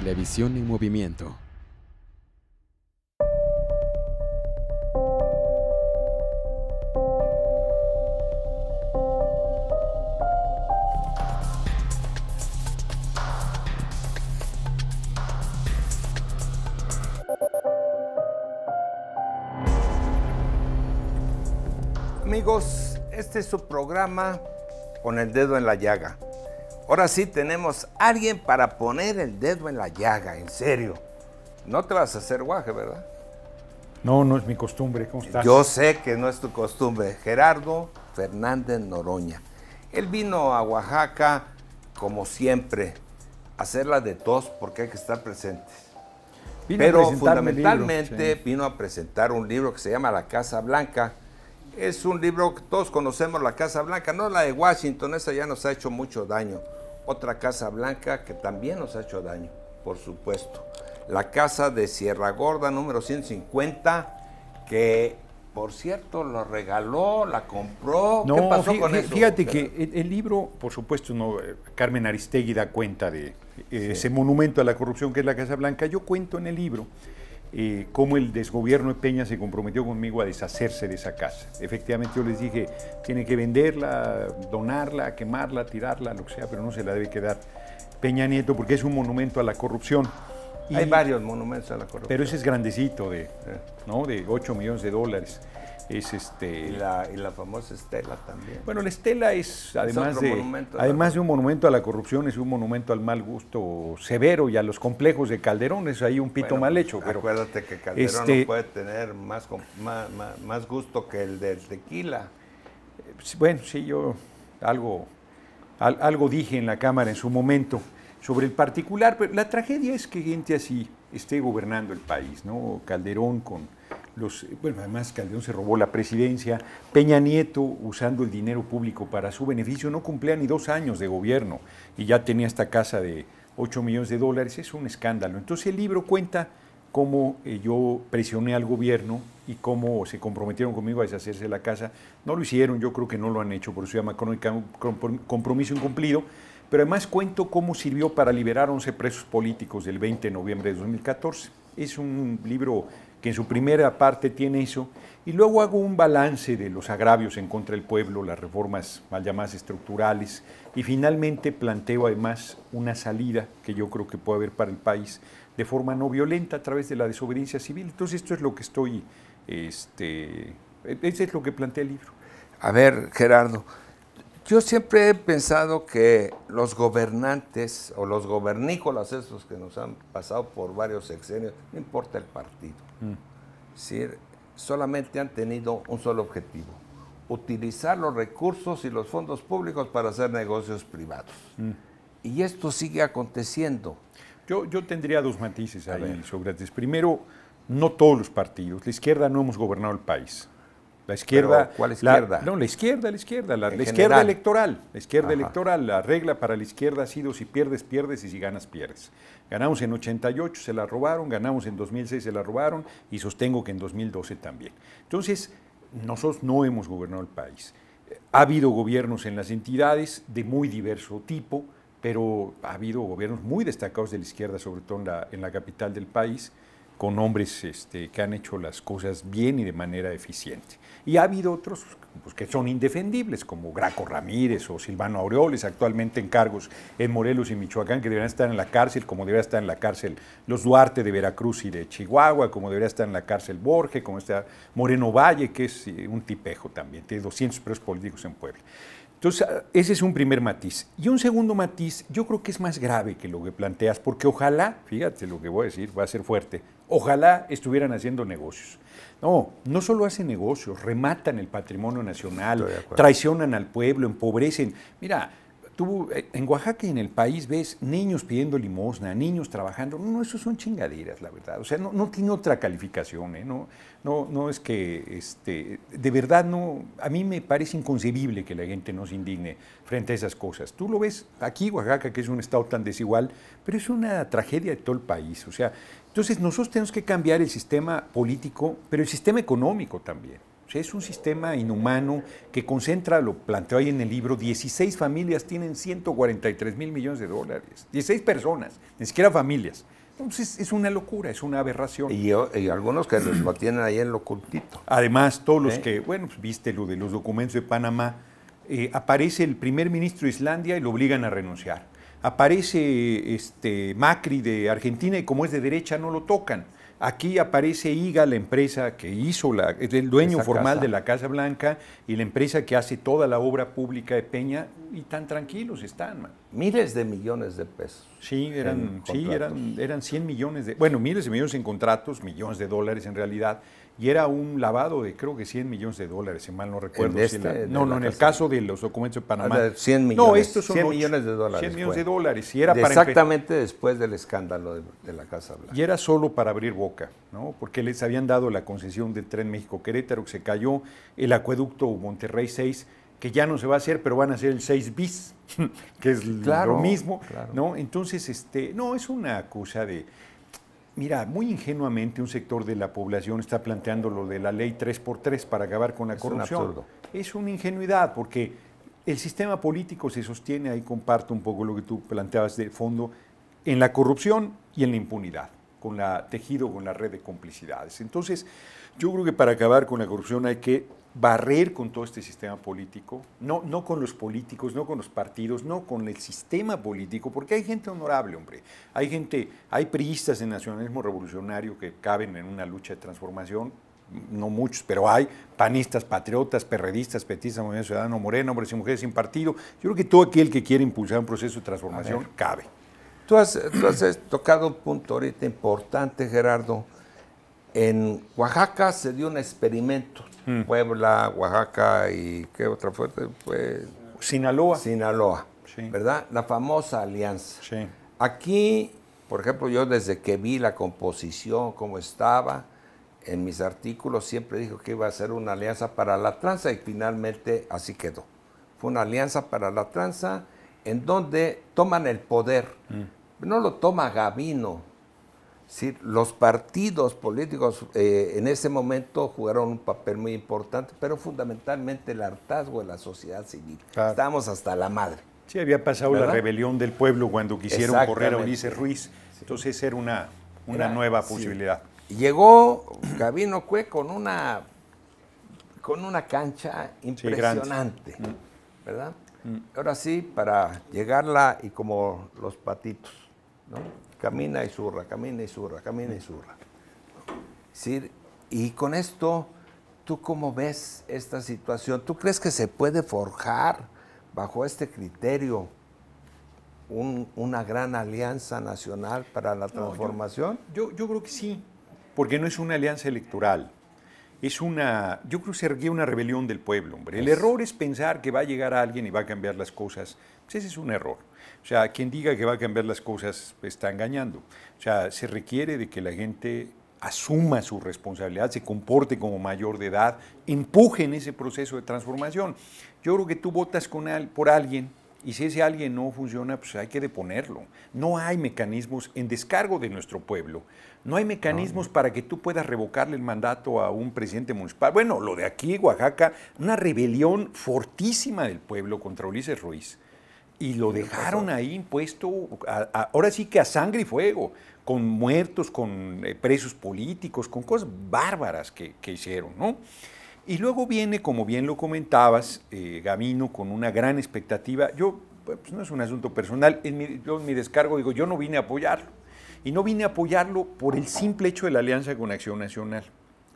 Televisión en movimiento. Amigos, este es su programa con el dedo en la llaga. Ahora sí tenemos alguien para poner el dedo en la llaga, en serio. No te vas a hacer guaje, ¿verdad? No, no es mi costumbre. ¿Cómo estás? Yo sé que no es tu costumbre. Gerardo Fernández Noroña. Él vino a Oaxaca, como siempre, a hacerla de tos porque hay que estar presentes. Pero fundamentalmente vino a presentar un libro que se llama La Casa Blanca. Es un libro que todos conocemos, La Casa Blanca, no la de Washington, esa ya nos ha hecho mucho daño otra Casa Blanca que también nos ha hecho daño, por supuesto. La Casa de Sierra Gorda número 150, que por cierto lo regaló, la compró. No, ¿Qué pasó con eso? Fíjate que el, libro, por supuesto, no, eh, Carmen Aristegui da cuenta de eh, ese monumento a la corrupción que es la Casa Blanca. Yo cuento en el libro eh, cómo el desgobierno de Peña se comprometió conmigo a deshacerse de esa casa. Efectivamente yo les dije, tiene que venderla, donarla, quemarla, tirarla, lo que sea, pero no se la debe quedar Peña Nieto porque es un monumento a la corrupción. Hay varios monumentos a la corrupción. Pero ese es grandecito, de, de 8 millones de dólares este y la, famosa estela también bueno la estela es además de de un monumento a la corrupción es un monumento al mal gusto severo y a los complejos de Calderón es ahí un pito mal pues, hecho pero acuérdate que Calderón no este, puede tener más, más, gusto que el del tequila bueno sí yo algo algo dije en la cámara en su momento sobre el particular pero la tragedia es que gente así esté gobernando el país no Calderón con bueno, además Caldeón se robó la presidencia, Peña Nieto usando el dinero público para su beneficio, no cumplía ni dos años de gobierno y ya tenía esta casa de 8 millones de dólares, es un escándalo. Entonces el libro cuenta cómo eh, yo presioné al gobierno y cómo se comprometieron conmigo a deshacerse de la casa. No lo hicieron, yo creo que no lo han hecho, por eso se llama compromiso incumplido. Pero además cuento cómo sirvió para liberar 11 presos políticos del 20 de noviembre de 2014. Es un libro que en su primera parte tiene eso, y luego hago un balance de los agravios en contra del pueblo, las reformas mal llamadas estructurales, y finalmente planteo además una salida que yo creo que puede haber para el país de forma no violenta a través de la desobediencia civil. Entonces esto es lo que estoy, este, e-, ese es lo que plantea el libro. A ver, Gerardo, yo siempre he pensado que los gobernantes o los gobernícolas esos que nos han pasado por varios sexenios, no importa el partido, mm. solamente han tenido un solo objetivo, utilizar los recursos y los fondos públicos para hacer negocios privados. Mm. Y esto sigue aconteciendo. Yo, yo tendría dos matices sobre Sócrates. Primero, no todos los partidos, la izquierda no hemos gobernado el país. La izquierda. ¿Cuál izquierda? no, la izquierda, la izquierda, la, izquierda electoral. La izquierda electoral, la regla para la izquierda ha sido si pierdes, pierdes y si ganas, pierdes. Ganamos en 88, se la robaron, ganamos en 2006, se la robaron y sostengo que en 2012 también. Entonces, nosotros no hemos gobernado el país. Ha habido gobiernos en las entidades de muy diverso tipo, pero ha habido gobiernos muy destacados de la izquierda, sobre todo en la capital del país con hombres este, que han hecho las cosas bien y de manera eficiente. Y ha habido otros pues, que son indefendibles, como Graco Ramírez o Silvano Aureoles, actualmente en cargos en Morelos y Michoacán, que deberían estar en la cárcel, como deberían estar en la cárcel los Duarte de Veracruz y de Chihuahua, como debería estar en la cárcel Borges, como está Moreno Valle, que es eh, un tipejo también, tiene 200 presos políticos en Puebla. Entonces, ah, ese es un primer matiz. Y un segundo matiz, yo creo que es más grave que lo que planteas, porque ojalá, fíjate lo que voy a decir, va a ser fuerte, ojalá estuvieran haciendo negocios. No, no solo hacen negocios, rematan el patrimonio nacional, traicionan al pueblo, empobrecen. Mira, Tú eh, en Oaxaca y en el país ves niños pidiendo limosna, niños trabajando. No, eso son chingaderas, la verdad. O sea, no, tiene otra calificación. ¿eh? No, no, no es que, este, de verdad, no. A mí me parece inconcebible que la gente no se indigne frente a esas cosas. Tú lo ves aquí, Oaxaca, que es un estado tan desigual, pero es una tragedia de todo el país. O sea, entonces nosotros tenemos que cambiar el sistema político, pero el sistema económico también es un sistema inhumano que concentra, lo planteo ahí en el libro, 16 familias tienen 143 mil millones de dólares. 16 personas, ni siquiera familias. Entonces es una locura, es una aberración. Y, algunos que lo tienen ahí en lo ocultito. Además, todos los ¿Eh? que, bueno, pues, viste lo de los documentos de Panamá, eh, aparece el primer ministro de Islandia y lo obligan a renunciar. Aparece este, Macri de Argentina y como es de derecha no lo tocan. Aquí aparece IGA, la empresa que hizo, la, el dueño formal de la Casa Blanca y la empresa que hace toda la obra pública de Peña y tan tranquilos están. Miles de millones de pesos. Sí, eran, sí eran, eran 100 millones de, bueno, miles de millones en contratos, millones de dólares en realidad y era un lavado de creo que 100 millones de dólares, si mal no recuerdo. Este, no, no, en el caso de los documentos de Panamá. 100 ah, millones, no, estos son 100 millones de dólares. 100 millones de dólares. Y era exactamente después del escándalo de, la Casa Blanca. Y era solo para abrir boca, ¿no? porque les habían dado la concesión del tren México-Querétaro, que se cayó, el acueducto Monterrey 6, que ya no se va a hacer, pero van a hacer el 6 bis, que es lo mismo. ¿no? Entonces, este, no, es una cosa de... Mira, muy ingenuamente un sector de la población está planteando lo de la ley 3x3 para acabar con la corrupción. Es una ingenuidad porque el sistema político se sostiene, ahí comparto un poco lo que tú planteabas de fondo, en la corrupción y en la impunidad con la, tejido con la red de complicidades. Entonces, yo creo que para acabar con la corrupción hay que barrer con todo este sistema político, no, no con los políticos, no con los partidos, no con el sistema político, porque hay gente honorable, hombre. Hay gente, hay priistas de nacionalismo revolucionario que caben en una lucha de transformación, no muchos, pero hay panistas, patriotas, perredistas, petistas, movimiento ciudadano, moreno, hombres y mujeres sin partido. Yo creo que todo aquel que quiere impulsar un proceso de transformación cabe. Tú has, tocado un punto ahorita importante, Gerardo. En Oaxaca se dio un experimento. Mm. Puebla, Oaxaca y qué otra fuerte fue. Sinaloa. Sinaloa. ¿Verdad? La famosa alianza. Aquí, por ejemplo, yo desde que vi la composición, cómo estaba, en mis artículos siempre dijo que iba a ser una alianza para la tranza y finalmente así quedó. Fue una alianza para la tranza en donde toman el poder. Mm. No lo toma Gabino. los partidos políticos eh, en ese momento jugaron un papel muy importante, pero fundamentalmente el hartazgo de la sociedad civil. Estábamos hasta la madre. Sí, había pasado la rebelión del pueblo cuando quisieron correr a Ulises Ruiz. Entonces era una, una nueva posibilidad. Llegó Gabino Cue con una, con una cancha impresionante, mm. ¿verdad? Mm. Ahora sí, para llegarla y como los patitos, ¿no? Camina y zurra, camina y zurra, camina y zurra. y con esto, ¿tú cómo ves esta situación? ¿Tú crees que se puede forjar bajo este criterio una gran alianza nacional para la transformación? yo creo que sí, porque no es una alianza electoral es una, yo creo que se una rebelión del pueblo, hombre. El error es pensar que va a llegar alguien y va a cambiar las cosas. Pues ese es un error. O sea, quien diga que va a cambiar las cosas está engañando. O sea, se requiere de que la gente asuma su responsabilidad, se comporte como mayor de edad, empuje en ese proceso de transformación. Yo creo que tú votas con al, por alguien y si ese alguien no funciona, pues hay que deponerlo. No hay mecanismos en descargo de nuestro pueblo. No hay mecanismos para que tú puedas revocarle el mandato a un presidente municipal. Bueno, lo de aquí, Oaxaca, una rebelión fortísima del pueblo contra Ulises Ruiz. Y lo dejaron ahí impuesto, ahora sí que a sangre y fuego, con muertos, con eh, presos políticos, con cosas bárbaras que, que hicieron, ¿no? Y luego viene, como bien lo comentabas, eh, Gavino, con una gran expectativa. Yo, pues no es un asunto personal, en mi, mi descargo digo, yo no vine a apoyarlo. Y no vine a apoyarlo por el simple hecho de la alianza con Acción Nacional.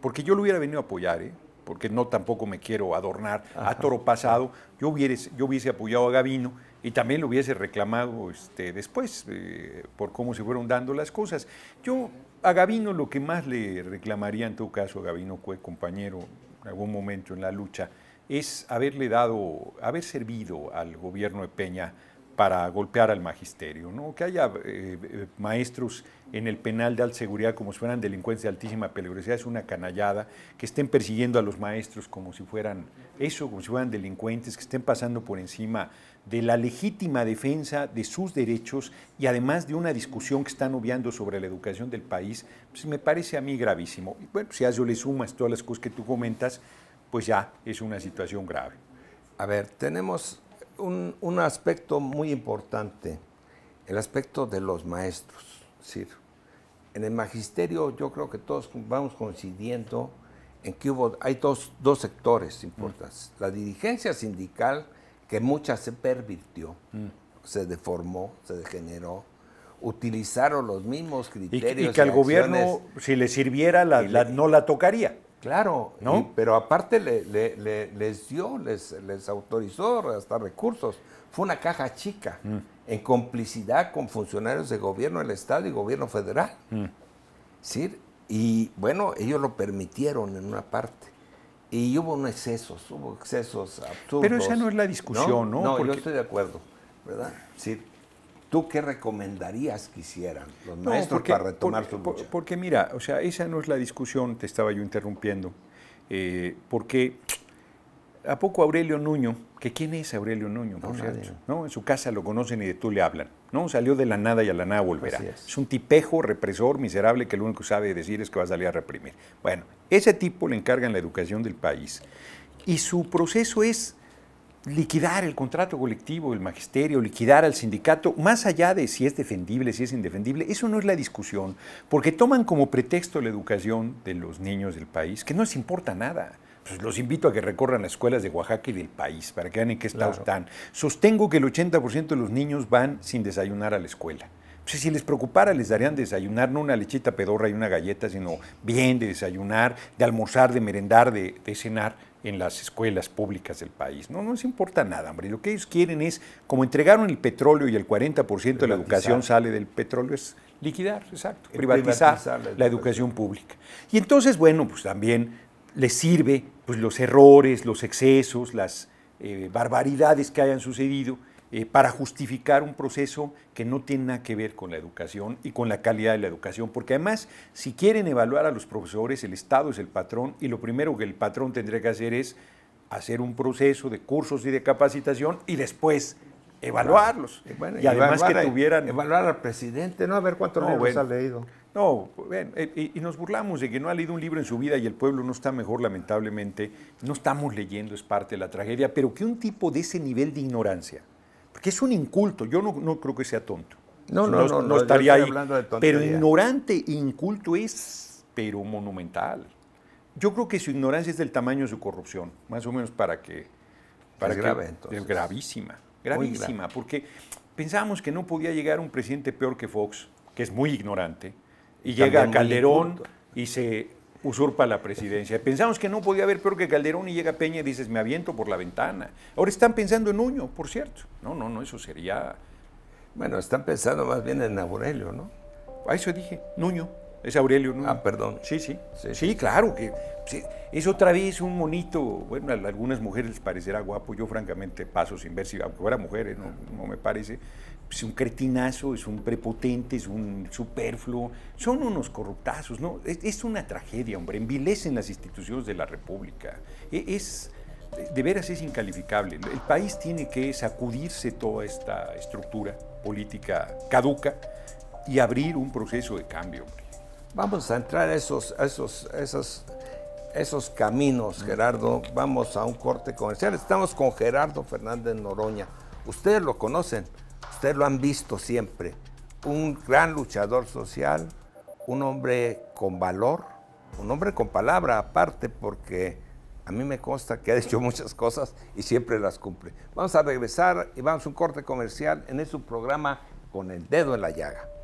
Porque yo lo hubiera venido a apoyar, ¿eh? porque no tampoco me quiero adornar a toro pasado. Yo, hubiese, yo hubiese apoyado a Gavino y también lo hubiese reclamado este, después eh, por cómo se fueron dando las cosas. Yo a Gavino lo que más le reclamaría en todo caso, a Gavino fue compañero en algún momento en la lucha, es haberle dado, haber servido al gobierno de Peña para golpear al magisterio, ¿no? que haya eh, eh, maestros en el penal de alta seguridad como si fueran delincuentes de altísima peligrosidad, es una canallada, que estén persiguiendo a los maestros como si fueran eso, como si fueran delincuentes, que estén pasando por encima de la legítima defensa de sus derechos y además de una discusión que están obviando sobre la educación del país, pues me parece a mí gravísimo. Y bueno, si a eso le sumas todas las cosas que tú comentas, pues ya es una situación grave. A ver, tenemos un, aspecto muy importante, el aspecto de los maestros. ¿sí? En el magisterio yo creo que todos vamos coincidiendo en que hay dos, sectores importantes, mm. la dirigencia sindical, que muchas se pervirtió, mm. se deformó, se degeneró. Utilizaron los mismos criterios. Y, que al gobierno, si le sirviera, no la tocaría. Claro, ¿no? pero aparte les dio, les, les autorizó hasta recursos. Fue una caja chica, mm. en complicidad con funcionarios de gobierno del Estado y gobierno federal. Mm. ¿Sí? Y bueno, ellos lo permitieron en una parte. Y hubo un excesos, hubo excesos absurdos. Pero esa no es la discusión, ¿no? No, yo estoy de acuerdo, ¿verdad? Sí. ¿Tú qué recomendarías que hicieran los maestros para retomar su porque mira, o sea, esa no es la discusión, te estaba yo interrumpiendo. Eh, porque ¿A poco Aurelio Nuño, que quién es Aurelio Nuño, por no, En su casa lo conocen y de tú le hablan. ¿no? Salió de la nada y a la nada volverá. Es. un tipejo, represor, miserable, que lo único que sabe decir es que va a salir a reprimir. Bueno, ese tipo le encargan la educación del país. Y su proceso es liquidar el contrato colectivo, el magisterio, liquidar al sindicato, más allá de si es defendible, si es indefendible, eso no es la discusión, porque toman como pretexto la educación de los niños del país, que no les importa nada pues los invito a que recorran las escuelas de Oaxaca y del país para que vean en qué estado están. Sostengo que el 80% de los niños van sin desayunar a la escuela. Pues si les preocupara, les darían desayunar, no una lechita pedorra y una galleta, sino bien de desayunar, de almorzar, de merendar, de, cenar en las escuelas públicas del país. No, no les importa nada, hombre. Lo que ellos quieren es, como entregaron el petróleo y el 40% de la educación sale del petróleo, es liquidar, exacto, privatizar, la educación pública. Y entonces, bueno, pues también les sirve pues, los errores, los excesos, las eh, barbaridades que hayan sucedido eh, para justificar un proceso que no tiene nada que ver con la educación y con la calidad de la educación. Porque además, si quieren evaluar a los profesores, el Estado es el patrón y lo primero que el patrón tendría que hacer es hacer un proceso de cursos y de capacitación y después evaluarlos. y además que tuvieran... Evaluar al presidente, ¿no? A ver cuántos no, libros ha leído. No, eh, y, nos burlamos de que no ha leído un libro en su vida y el pueblo no está mejor, lamentablemente. No estamos leyendo, es parte de la tragedia, pero que un tipo de ese nivel de ignorancia, porque es un inculto, yo no, creo que sea tonto. No, no, no, no, estaría ahí. Pero ignorante e inculto es, pero monumental. Yo creo que su ignorancia es del tamaño de su corrupción, más o menos para que... Para Es gravísima, gravísima, porque pensábamos que no podía llegar un presidente peor que Fox, que es muy ignorante, y llega Calderón y se usurpa la presidencia. Pensamos que no podía haber peor que Calderón y llega Peña y dices, me aviento por la ventana. Ahora están pensando en Nuño, por cierto. No, no, no, eso sería... Bueno, están pensando más bien en Aurelio, ¿no? A eso dije, Nuño. Es Aurelio, ¿no? Ah, perdón. Sí, sí. Sí, claro que es otra vez un monito. Bueno, a algunas mujeres les parecerá guapo. Yo, francamente, paso sin ver si, aunque fuera mujer, ¿eh? no, no me parece es pues, un cretinazo, es un prepotente, es un superfluo, son unos corruptazos, ¿no? Es, una tragedia, hombre, envilecen las instituciones de la República. E, es, de veras es incalificable. El país tiene que sacudirse toda esta estructura política caduca y abrir un proceso de cambio. Vamos a entrar esos, esos, esos, a esos caminos, Gerardo. Vamos a un corte comercial. Estamos con Gerardo Fernández Noroña. Ustedes lo conocen ustedes lo han visto siempre, un gran luchador social, un hombre con valor, un hombre con palabra aparte, porque a mí me consta que ha hecho muchas cosas y siempre las cumple. Vamos a regresar y vamos a un corte comercial en ese programa con el dedo en la llaga.